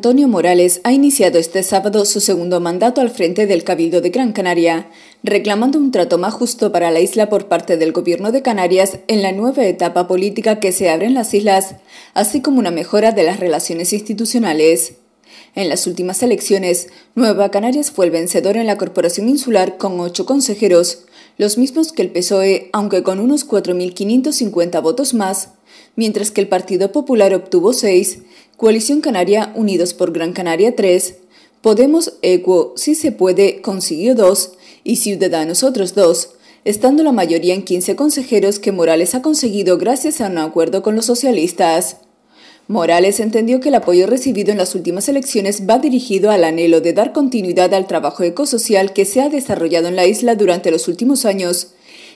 Antonio Morales ha iniciado este sábado su segundo mandato al frente del Cabildo de Gran Canaria, reclamando un trato más justo para la isla por parte del Gobierno de Canarias en la nueva etapa política que se abre en las islas, así como una mejora de las relaciones institucionales. En las últimas elecciones, Nueva Canarias fue el vencedor en la Corporación Insular con ocho consejeros, los mismos que el PSOE, aunque con unos 4.550 votos más, mientras que el Partido Popular obtuvo seis, Coalición Canaria Unidos por Gran Canaria 3, Podemos Equo Si Se Puede consiguió 2 y Ciudadanos otros 2, estando la mayoría en 15 consejeros que Morales ha conseguido gracias a un acuerdo con los socialistas. Morales entendió que el apoyo recibido en las últimas elecciones va dirigido al anhelo de dar continuidad al trabajo ecosocial que se ha desarrollado en la isla durante los últimos años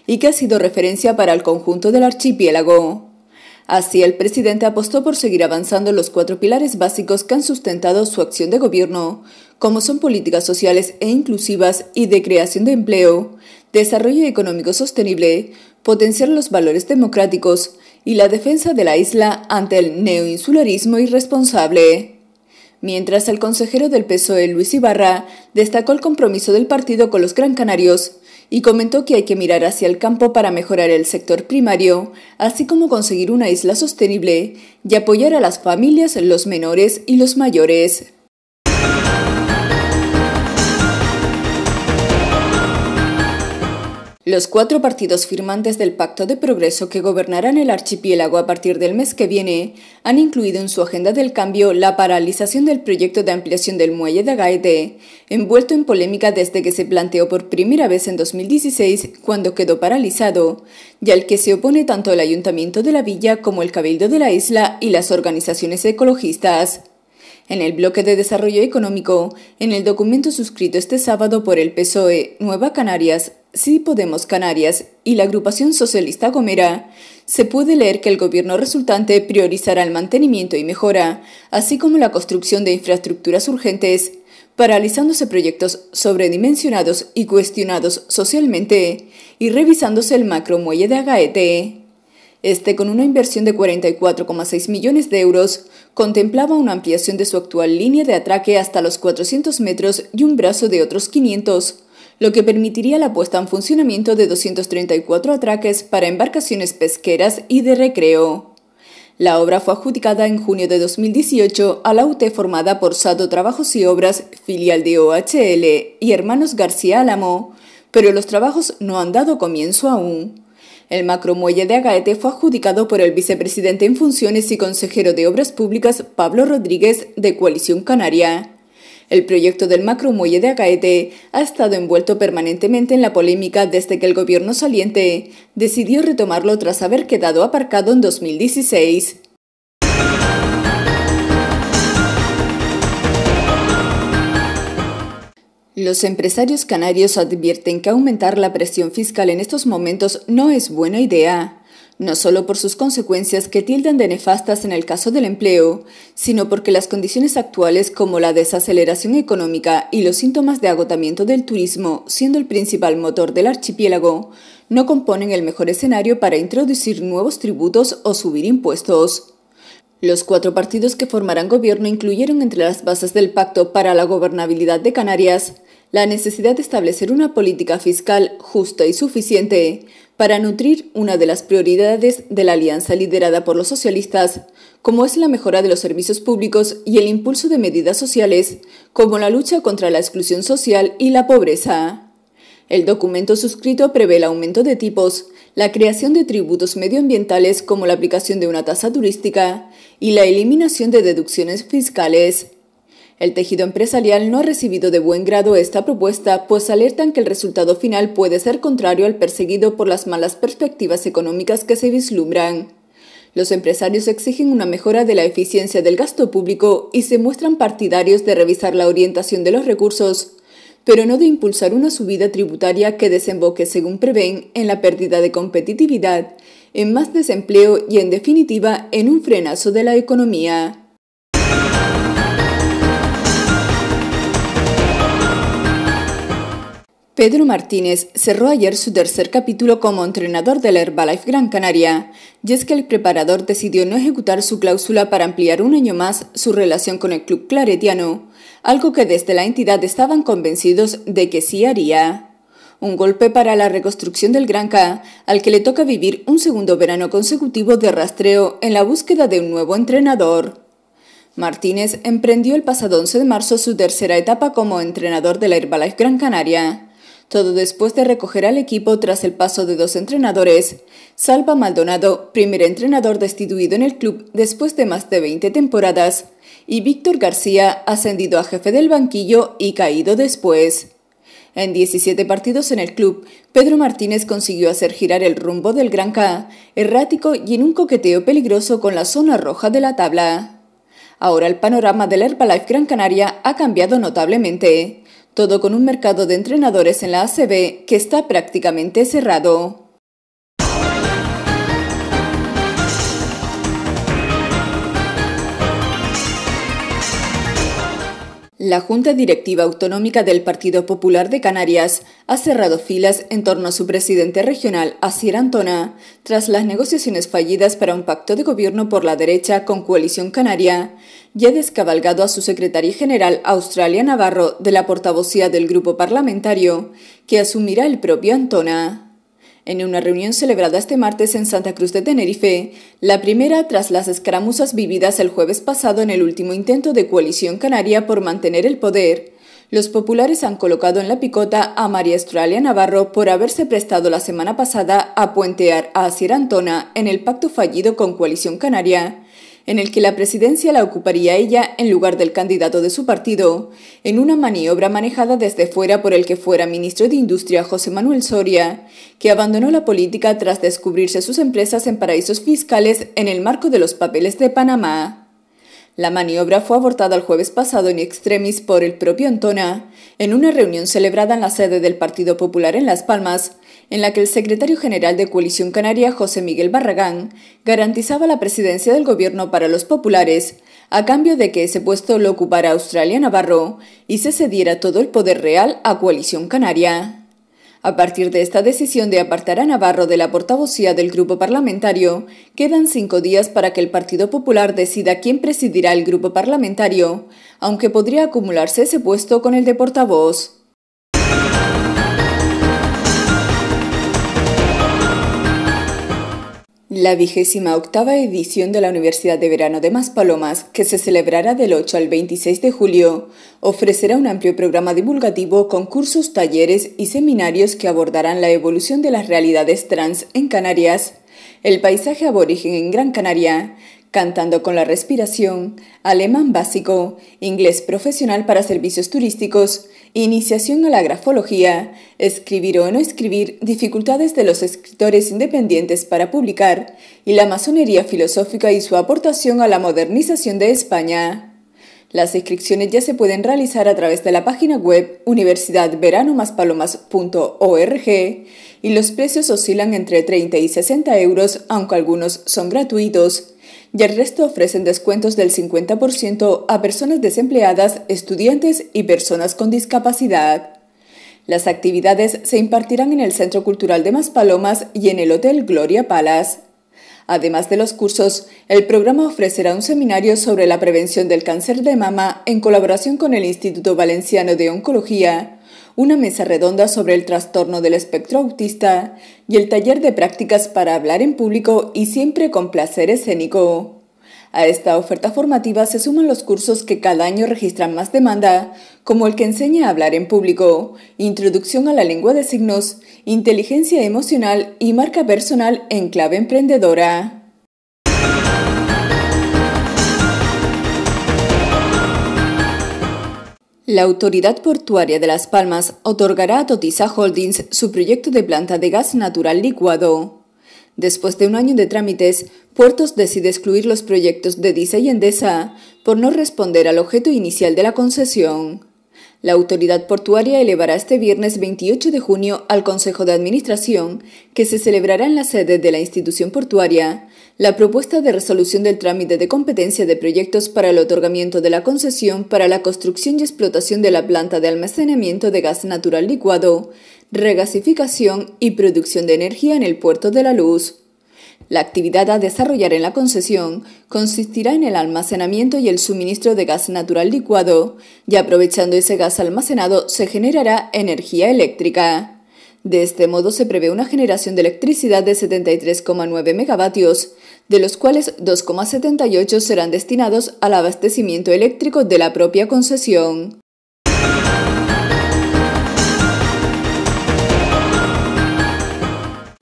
y que ha sido referencia para el conjunto del archipiélago. Así, el presidente apostó por seguir avanzando los cuatro pilares básicos que han sustentado su acción de gobierno, como son políticas sociales e inclusivas y de creación de empleo, desarrollo económico sostenible, potenciar los valores democráticos y la defensa de la isla ante el neoinsularismo irresponsable. Mientras el consejero del PSOE, Luis Ibarra, destacó el compromiso del partido con los Gran Canarios y comentó que hay que mirar hacia el campo para mejorar el sector primario, así como conseguir una isla sostenible y apoyar a las familias, los menores y los mayores. Los cuatro partidos firmantes del Pacto de Progreso que gobernarán el archipiélago a partir del mes que viene han incluido en su agenda del cambio la paralización del proyecto de ampliación del muelle de Gaete, envuelto en polémica desde que se planteó por primera vez en 2016 cuando quedó paralizado, y al que se opone tanto el Ayuntamiento de la Villa como el Cabildo de la Isla y las organizaciones ecologistas. En el bloque de desarrollo económico, en el documento suscrito este sábado por el PSOE, Nueva Canarias, Sí Podemos Canarias y la agrupación socialista Gomera, se puede leer que el gobierno resultante priorizará el mantenimiento y mejora, así como la construcción de infraestructuras urgentes, paralizándose proyectos sobredimensionados y cuestionados socialmente, y revisándose el macro muelle de Agaete. Este, con una inversión de 44,6 millones de euros, contemplaba una ampliación de su actual línea de atraque hasta los 400 metros y un brazo de otros 500, lo que permitiría la puesta en funcionamiento de 234 atraques para embarcaciones pesqueras y de recreo. La obra fue adjudicada en junio de 2018 a la UT formada por Sado Trabajos y Obras, filial de OHL, y Hermanos García Álamo, pero los trabajos no han dado comienzo aún. El macromuelle de Agaete fue adjudicado por el vicepresidente en funciones y consejero de Obras Públicas Pablo Rodríguez de Coalición Canaria. El proyecto del macromuelle de Agaete ha estado envuelto permanentemente en la polémica desde que el gobierno saliente decidió retomarlo tras haber quedado aparcado en 2016. Los empresarios canarios advierten que aumentar la presión fiscal en estos momentos no es buena idea, no solo por sus consecuencias que tildan de nefastas en el caso del empleo, sino porque las condiciones actuales como la desaceleración económica y los síntomas de agotamiento del turismo, siendo el principal motor del archipiélago, no componen el mejor escenario para introducir nuevos tributos o subir impuestos. Los cuatro partidos que formarán gobierno incluyeron entre las bases del Pacto para la Gobernabilidad de Canarias la necesidad de establecer una política fiscal justa y suficiente para nutrir una de las prioridades de la alianza liderada por los socialistas, como es la mejora de los servicios públicos y el impulso de medidas sociales, como la lucha contra la exclusión social y la pobreza. El documento suscrito prevé el aumento de tipos, la creación de tributos medioambientales como la aplicación de una tasa turística y la eliminación de deducciones fiscales, el tejido empresarial no ha recibido de buen grado esta propuesta, pues alertan que el resultado final puede ser contrario al perseguido por las malas perspectivas económicas que se vislumbran. Los empresarios exigen una mejora de la eficiencia del gasto público y se muestran partidarios de revisar la orientación de los recursos, pero no de impulsar una subida tributaria que desemboque, según prevén, en la pérdida de competitividad, en más desempleo y, en definitiva, en un frenazo de la economía. Pedro Martínez cerró ayer su tercer capítulo como entrenador del Herbalife Gran Canaria, y es que el preparador decidió no ejecutar su cláusula para ampliar un año más su relación con el club claretiano, algo que desde la entidad estaban convencidos de que sí haría. Un golpe para la reconstrucción del Gran K, al que le toca vivir un segundo verano consecutivo de rastreo en la búsqueda de un nuevo entrenador. Martínez emprendió el pasado 11 de marzo su tercera etapa como entrenador del Herbalife Gran Canaria todo después de recoger al equipo tras el paso de dos entrenadores. Salva Maldonado, primer entrenador destituido en el club después de más de 20 temporadas, y Víctor García, ascendido a jefe del banquillo y caído después. En 17 partidos en el club, Pedro Martínez consiguió hacer girar el rumbo del Gran K, errático y en un coqueteo peligroso con la zona roja de la tabla. Ahora el panorama del Herbalife Gran Canaria ha cambiado notablemente todo con un mercado de entrenadores en la ACB que está prácticamente cerrado. La Junta Directiva Autonómica del Partido Popular de Canarias ha cerrado filas en torno a su presidente regional, Asier Antona, tras las negociaciones fallidas para un pacto de gobierno por la derecha con Coalición Canaria, y ha descabalgado a su secretaria general, Australia Navarro, de la portavocía del grupo parlamentario, que asumirá el propio Antona. En una reunión celebrada este martes en Santa Cruz de Tenerife, la primera tras las escaramuzas vividas el jueves pasado en el último intento de coalición canaria por mantener el poder, los populares han colocado en la picota a María Estralia Navarro por haberse prestado la semana pasada a puentear a Asier Antona en el pacto fallido con Coalición Canaria en el que la presidencia la ocuparía ella en lugar del candidato de su partido, en una maniobra manejada desde fuera por el que fuera ministro de Industria José Manuel Soria, que abandonó la política tras descubrirse sus empresas en paraísos fiscales en el marco de los papeles de Panamá. La maniobra fue abortada el jueves pasado en extremis por el propio Antona, en una reunión celebrada en la sede del Partido Popular en Las Palmas, en la que el secretario general de Coalición Canaria, José Miguel Barragán, garantizaba la presidencia del gobierno para los populares, a cambio de que ese puesto lo ocupara Australia Navarro y se cediera todo el poder real a Coalición Canaria. A partir de esta decisión de apartar a Navarro de la portavocía del grupo parlamentario, quedan cinco días para que el Partido Popular decida quién presidirá el grupo parlamentario, aunque podría acumularse ese puesto con el de portavoz. La vigésima octava edición de la Universidad de Verano de Maspalomas, que se celebrará del 8 al 26 de julio, ofrecerá un amplio programa divulgativo con cursos, talleres y seminarios que abordarán la evolución de las realidades trans en Canarias, el paisaje aborigen en Gran Canaria, Cantando con la respiración, alemán básico, inglés profesional para servicios turísticos, iniciación a la grafología, escribir o no escribir, dificultades de los escritores independientes para publicar y la masonería filosófica y su aportación a la modernización de España. Las inscripciones ya se pueden realizar a través de la página web universidadveranomaspalomas.org y los precios oscilan entre 30 y 60 euros, aunque algunos son gratuitos y el resto ofrecen descuentos del 50% a personas desempleadas, estudiantes y personas con discapacidad. Las actividades se impartirán en el Centro Cultural de Maspalomas y en el Hotel Gloria Palas. Además de los cursos, el programa ofrecerá un seminario sobre la prevención del cáncer de mama en colaboración con el Instituto Valenciano de Oncología una mesa redonda sobre el trastorno del espectro autista y el taller de prácticas para hablar en público y siempre con placer escénico. A esta oferta formativa se suman los cursos que cada año registran más demanda, como el que enseña a hablar en público, introducción a la lengua de signos, inteligencia emocional y marca personal en clave emprendedora. La Autoridad Portuaria de Las Palmas otorgará a Totisa Holdings su proyecto de planta de gas natural licuado. Después de un año de trámites, Puertos decide excluir los proyectos de DISA y Endesa por no responder al objeto inicial de la concesión. La autoridad portuaria elevará este viernes 28 de junio al Consejo de Administración, que se celebrará en la sede de la institución portuaria, la propuesta de resolución del trámite de competencia de proyectos para el otorgamiento de la concesión para la construcción y explotación de la planta de almacenamiento de gas natural licuado, regasificación y producción de energía en el Puerto de la Luz. La actividad a desarrollar en la concesión consistirá en el almacenamiento y el suministro de gas natural licuado, y aprovechando ese gas almacenado se generará energía eléctrica. De este modo se prevé una generación de electricidad de 73,9 megavatios, de los cuales 2,78 serán destinados al abastecimiento eléctrico de la propia concesión.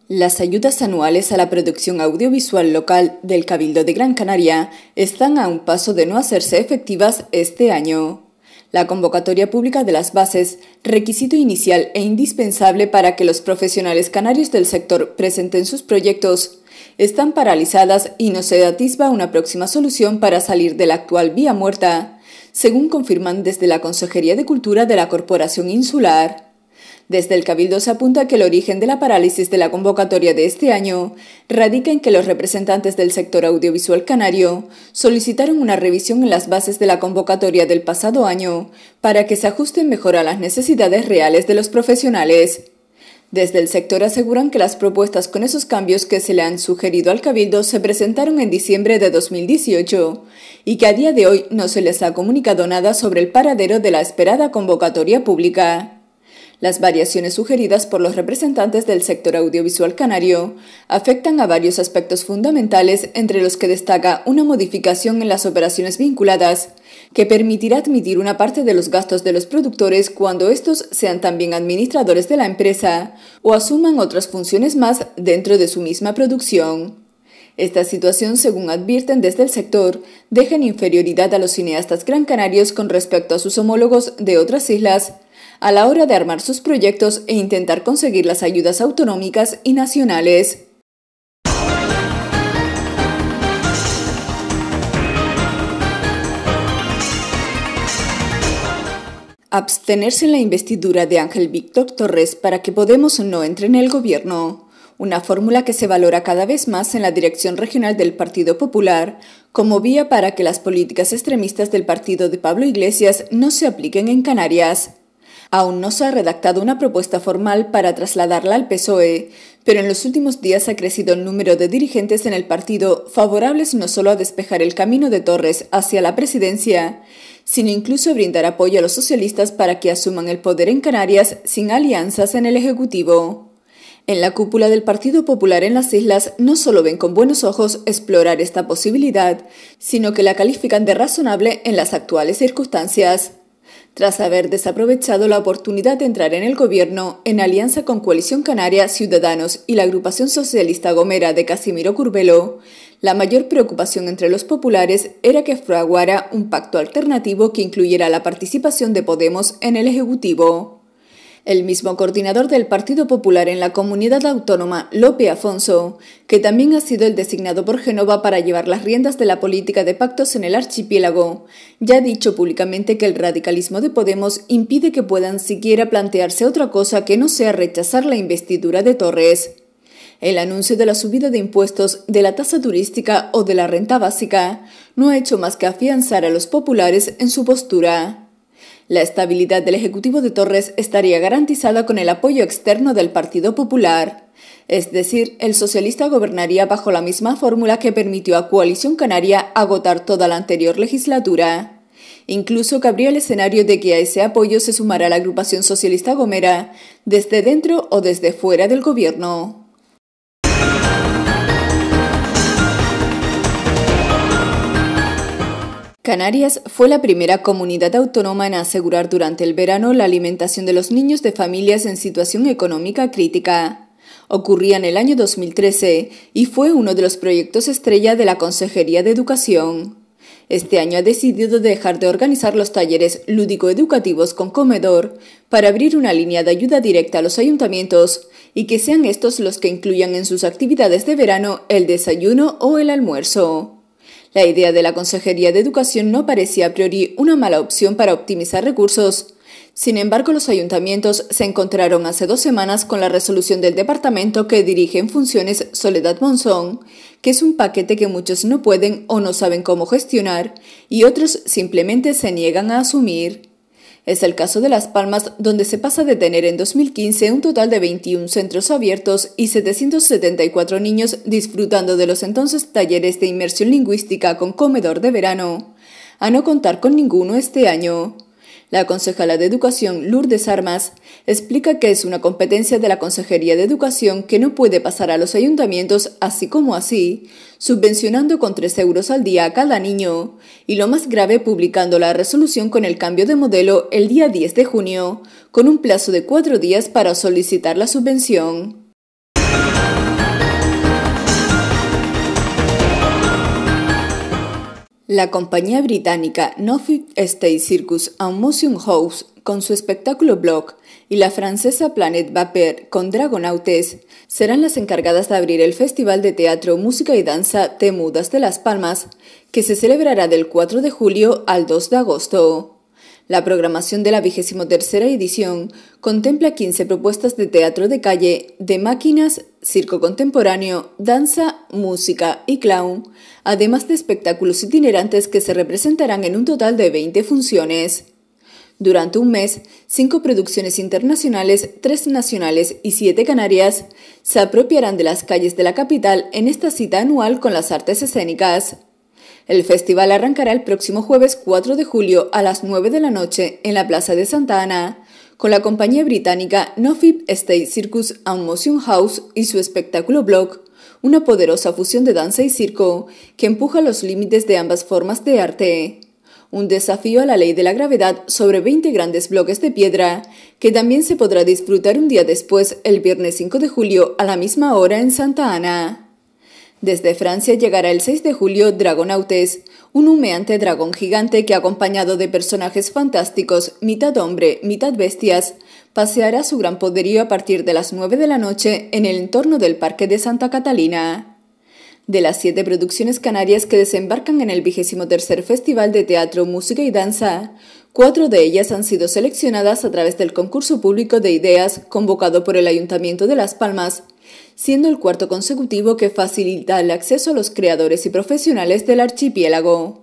Las ayudas anuales a la producción audiovisual local del Cabildo de Gran Canaria están a un paso de no hacerse efectivas este año. La convocatoria pública de las bases, requisito inicial e indispensable para que los profesionales canarios del sector presenten sus proyectos, están paralizadas y no se atisba una próxima solución para salir de la actual vía muerta, según confirman desde la Consejería de Cultura de la Corporación Insular. Desde el Cabildo se apunta que el origen de la parálisis de la convocatoria de este año radica en que los representantes del sector audiovisual canario solicitaron una revisión en las bases de la convocatoria del pasado año para que se ajusten mejor a las necesidades reales de los profesionales. Desde el sector aseguran que las propuestas con esos cambios que se le han sugerido al Cabildo se presentaron en diciembre de 2018 y que a día de hoy no se les ha comunicado nada sobre el paradero de la esperada convocatoria pública. Las variaciones sugeridas por los representantes del sector audiovisual canario afectan a varios aspectos fundamentales, entre los que destaca una modificación en las operaciones vinculadas, que permitirá admitir una parte de los gastos de los productores cuando estos sean también administradores de la empresa o asuman otras funciones más dentro de su misma producción. Esta situación, según advierten desde el sector, deja en inferioridad a los cineastas gran canarios con respecto a sus homólogos de otras islas, a la hora de armar sus proyectos e intentar conseguir las ayudas autonómicas y nacionales. Abstenerse en la investidura de Ángel Víctor Torres para que Podemos no entre en el gobierno una fórmula que se valora cada vez más en la dirección regional del Partido Popular, como vía para que las políticas extremistas del partido de Pablo Iglesias no se apliquen en Canarias. Aún no se ha redactado una propuesta formal para trasladarla al PSOE, pero en los últimos días ha crecido el número de dirigentes en el partido favorables no solo a despejar el camino de Torres hacia la presidencia, sino incluso brindar apoyo a los socialistas para que asuman el poder en Canarias sin alianzas en el Ejecutivo. En la cúpula del Partido Popular en las islas no solo ven con buenos ojos explorar esta posibilidad, sino que la califican de razonable en las actuales circunstancias tras haber desaprovechado la oportunidad de entrar en el gobierno en alianza con Coalición Canaria Ciudadanos y la agrupación socialista Gomera de Casimiro Curbelo. La mayor preocupación entre los populares era que fraguara un pacto alternativo que incluyera la participación de Podemos en el Ejecutivo el mismo coordinador del Partido Popular en la comunidad autónoma, Lope Afonso, que también ha sido el designado por Genova para llevar las riendas de la política de pactos en el archipiélago. Ya ha dicho públicamente que el radicalismo de Podemos impide que puedan siquiera plantearse otra cosa que no sea rechazar la investidura de Torres el anuncio de la subida de impuestos, de la tasa turística o de la renta básica, no ha hecho más que afianzar a los populares en su postura. La estabilidad del Ejecutivo de Torres estaría garantizada con el apoyo externo del Partido Popular. Es decir, el socialista gobernaría bajo la misma fórmula que permitió a Coalición Canaria agotar toda la anterior legislatura. Incluso cabría el escenario de que a ese apoyo se sumara la agrupación socialista Gomera, desde dentro o desde fuera del gobierno. Canarias fue la primera comunidad autónoma en asegurar durante el verano la alimentación de los niños de familias en situación económica crítica. Ocurría en el año 2013 y fue uno de los proyectos estrella de la Consejería de Educación. Este año ha decidido dejar de organizar los talleres lúdico-educativos con comedor para abrir una línea de ayuda directa a los ayuntamientos y que sean estos los que incluyan en sus actividades de verano el desayuno o el almuerzo. La idea de la Consejería de Educación no parecía a priori una mala opción para optimizar recursos. Sin embargo, los ayuntamientos se encontraron hace dos semanas con la resolución del departamento que dirige en funciones Soledad Monzón, que es un paquete que muchos no pueden o no saben cómo gestionar y otros simplemente se niegan a asumir es el caso de Las Palmas, donde se pasa de tener en 2015 un total de 21 centros abiertos y 774 niños disfrutando de los entonces talleres de inmersión lingüística con comedor de verano, a no contar con ninguno este año. La concejala de Educación, Lourdes Armas, explica que es una competencia de la Consejería de Educación que no puede pasar a los ayuntamientos así como así, subvencionando con 3 euros al día a cada niño, y lo más grave publicando la resolución con el cambio de modelo el día 10 de junio, con un plazo de cuatro días para solicitar la subvención. La compañía británica Norfolk State Circus and Museum House con su espectáculo Block y la francesa Planet Vapor con Dragonautes serán las encargadas de abrir el Festival de Teatro, Música y Danza Temudas de las Palmas, que se celebrará del 4 de julio al 2 de agosto. La programación de la vigésimo tercera edición contempla 15 propuestas de teatro de calle, de máquinas, circo contemporáneo, danza, música y clown, además de espectáculos itinerantes que se representarán en un total de 20 funciones. Durante un mes, cinco producciones internacionales, tres nacionales y siete canarias se apropiarán de las calles de la capital en esta cita anual con las artes escénicas. El festival arrancará el próximo jueves 4 de julio a las 9 de la noche en la Plaza de Santa Ana, con la compañía británica Nofip State Circus and Motion House y su espectáculo Block, una poderosa fusión de danza y circo que empuja los límites de ambas formas de arte. Un desafío a la ley de la gravedad sobre 20 grandes bloques de piedra, que también se podrá disfrutar un día después, el viernes 5 de julio, a la misma hora en Santa Ana. Desde Francia llegará el 6 de julio Dragonautes, un humeante dragón gigante que acompañado de personajes fantásticos, mitad hombre, mitad bestias, paseará su gran poderío a partir de las 9 de la noche en el entorno del Parque de Santa Catalina. De las siete producciones canarias que desembarcan en el vigésimo tercer Festival de Teatro, Música y Danza, cuatro de ellas han sido seleccionadas a través del concurso público de ideas convocado por el Ayuntamiento de Las Palmas siendo el cuarto consecutivo que facilita el acceso a los creadores y profesionales del archipiélago.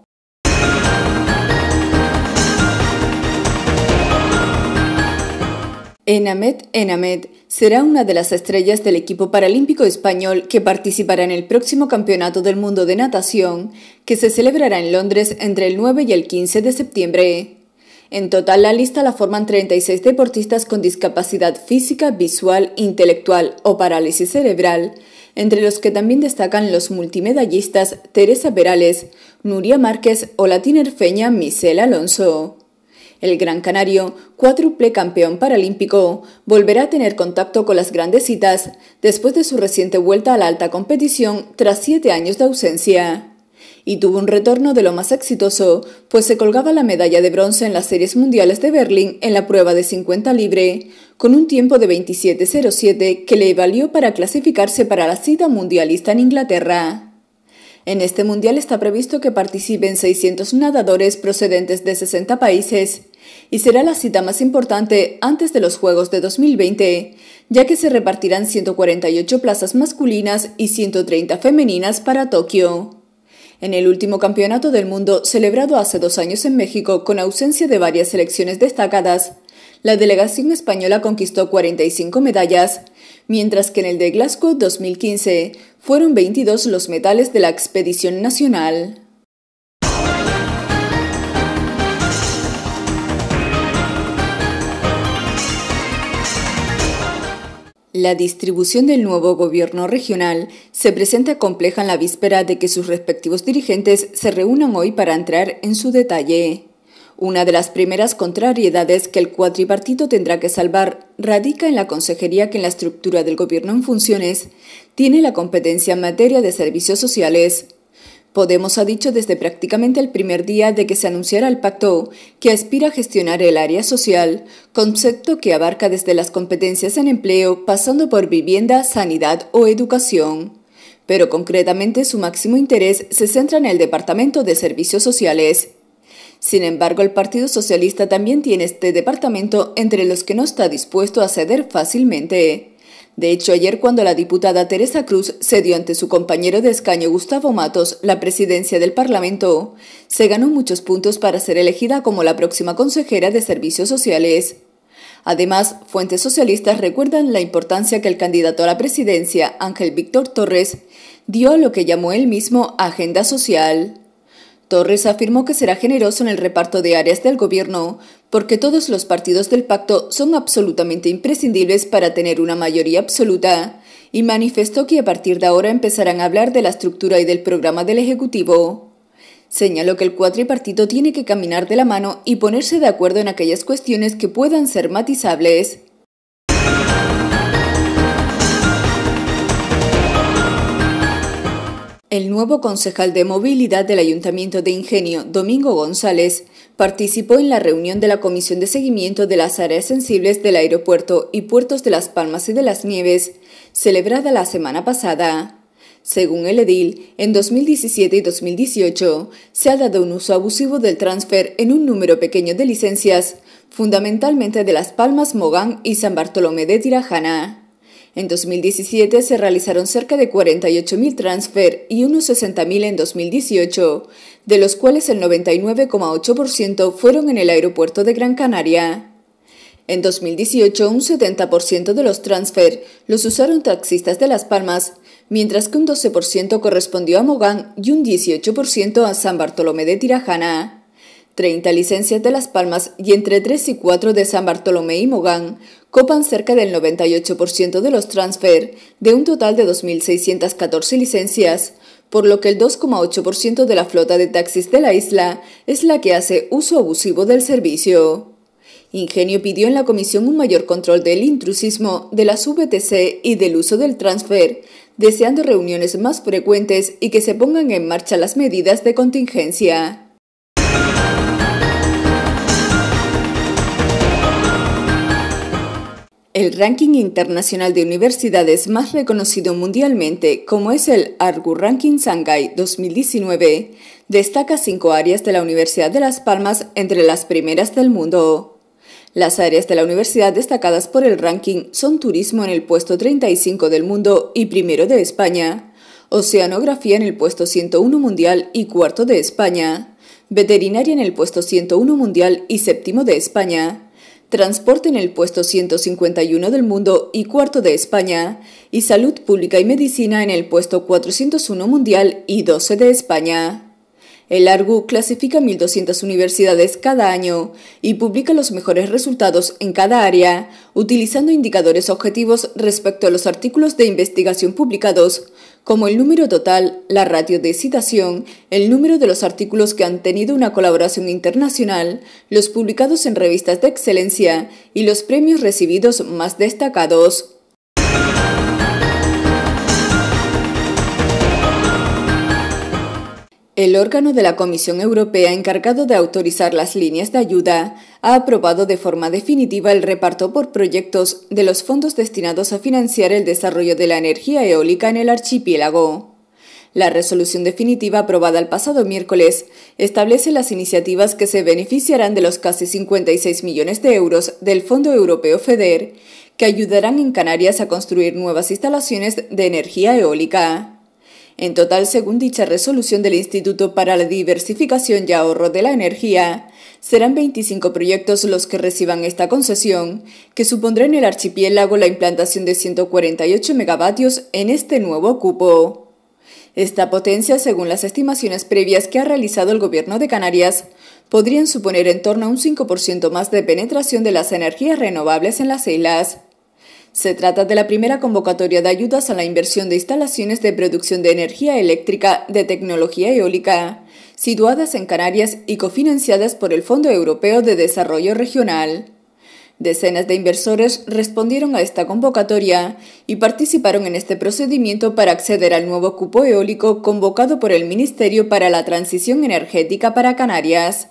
Enamet Enamed será una de las estrellas del equipo paralímpico español que participará en el próximo Campeonato del Mundo de Natación, que se celebrará en Londres entre el 9 y el 15 de septiembre. En total, la lista la forman 36 deportistas con discapacidad física, visual, intelectual o parálisis cerebral, entre los que también destacan los multimedallistas Teresa Perales, Nuria Márquez o la tinerfeña Michelle Alonso. El Gran Canario, cuádruple campeón paralímpico, volverá a tener contacto con las grandes citas después de su reciente vuelta a la alta competición tras siete años de ausencia y tuvo un retorno de lo más exitoso, pues se colgaba la medalla de bronce en las series mundiales de Berlín en la prueba de 50 libre, con un tiempo de 27.07 que le valió para clasificarse para la cita mundialista en Inglaterra. En este mundial está previsto que participen 600 nadadores procedentes de 60 países y será la cita más importante antes de los Juegos de 2020, ya que se repartirán 148 plazas masculinas y 130 femeninas para Tokio. En el último Campeonato del Mundo, celebrado hace dos años en México con ausencia de varias selecciones destacadas, la delegación española conquistó 45 medallas, mientras que en el de Glasgow 2015 fueron 22 los metales de la expedición nacional. La distribución del nuevo gobierno regional se presenta compleja en la víspera de que sus respectivos dirigentes se reúnan hoy para entrar en su detalle. Una de las primeras contrariedades que el cuatripartito tendrá que salvar radica en la consejería que en la estructura del gobierno en funciones tiene la competencia en materia de servicios sociales, Podemos ha dicho desde prácticamente el primer día de que se anunciara el pacto que aspira a gestionar el área social, concepto que abarca desde las competencias en empleo pasando por vivienda, sanidad o educación. Pero concretamente su máximo interés se centra en el Departamento de Servicios Sociales. Sin embargo, el Partido Socialista también tiene este departamento entre los que no está dispuesto a ceder fácilmente. De hecho, ayer cuando la diputada Teresa Cruz cedió ante su compañero de escaño Gustavo Matos la presidencia del Parlamento, se ganó muchos puntos para ser elegida como la próxima consejera de Servicios Sociales. Además, fuentes socialistas recuerdan la importancia que el candidato a la presidencia, Ángel Víctor Torres, dio a lo que llamó él mismo agenda social. Torres afirmó que será generoso en el reparto de áreas del gobierno, porque todos los partidos del pacto son absolutamente imprescindibles para tener una mayoría absoluta, y manifestó que a partir de ahora empezarán a hablar de la estructura y del programa del Ejecutivo. Señaló que el cuatripartito tiene que caminar de la mano y ponerse de acuerdo en aquellas cuestiones que puedan ser matizables. El nuevo concejal de movilidad del Ayuntamiento de Ingenio, Domingo González, participó en la reunión de la Comisión de Seguimiento de las Áreas Sensibles del Aeropuerto y Puertos de Las Palmas y de las Nieves, celebrada la semana pasada. Según el edil, en 2017 y 2018 se ha dado un uso abusivo del transfer en un número pequeño de licencias, fundamentalmente de Las Palmas, Mogán y San Bartolomé de Tirajana. En 2017 se realizaron cerca de 48.000 transfer y unos 60.000 en 2018, de los cuales el 99,8% fueron en el aeropuerto de Gran Canaria. En 2018, un 70% de los transfer los usaron taxistas de Las Palmas, mientras que un 12% correspondió a Mogán y un 18% a San Bartolomé de Tirajana. 30 licencias de Las Palmas y entre 3 y 4 de San Bartolomé y Mogán copan cerca del 98% de los transfer de un total de 2.614 licencias, por lo que el 2,8% de la flota de taxis de la isla es la que hace uso abusivo del servicio. Ingenio pidió en la comisión un mayor control del intrusismo, de las VTC y del uso del transfer, deseando reuniones más frecuentes y que se pongan en marcha las medidas de contingencia. El ranking internacional de universidades más reconocido mundialmente, como es el Argu Ranking Shanghai 2019, destaca cinco áreas de la Universidad de Las Palmas entre las primeras del mundo. Las áreas de la universidad destacadas por el ranking son turismo en el puesto 35 del mundo y primero de España, oceanografía en el puesto 101 mundial y cuarto de España, veterinaria en el puesto 101 mundial y séptimo de España, Transporte en el puesto 151 del mundo y cuarto de España, y Salud Pública y Medicina en el puesto 401 mundial y 12 de España. El ARGU clasifica 1.200 universidades cada año y publica los mejores resultados en cada área, utilizando indicadores objetivos respecto a los artículos de investigación publicados, como el número total, la ratio de citación, el número de los artículos que han tenido una colaboración internacional, los publicados en revistas de excelencia y los premios recibidos más destacados El órgano de la Comisión Europea encargado de autorizar las líneas de ayuda ha aprobado de forma definitiva el reparto por proyectos de los fondos destinados a financiar el desarrollo de la energía eólica en el archipiélago. La resolución definitiva aprobada el pasado miércoles establece las iniciativas que se beneficiarán de los casi 56 millones de euros del Fondo Europeo FEDER, que ayudarán en Canarias a construir nuevas instalaciones de energía eólica. En total, según dicha resolución del Instituto para la Diversificación y Ahorro de la Energía, serán 25 proyectos los que reciban esta concesión, que supondrá en el archipiélago la implantación de 148 megavatios en este nuevo cupo. Esta potencia, según las estimaciones previas que ha realizado el Gobierno de Canarias, podrían suponer en torno a un 5% más de penetración de las energías renovables en las islas. Se trata de la primera convocatoria de ayudas a la inversión de instalaciones de producción de energía eléctrica de tecnología eólica, situadas en Canarias y cofinanciadas por el Fondo Europeo de Desarrollo Regional. Decenas de inversores respondieron a esta convocatoria y participaron en este procedimiento para acceder al nuevo cupo eólico convocado por el Ministerio para la Transición Energética para Canarias.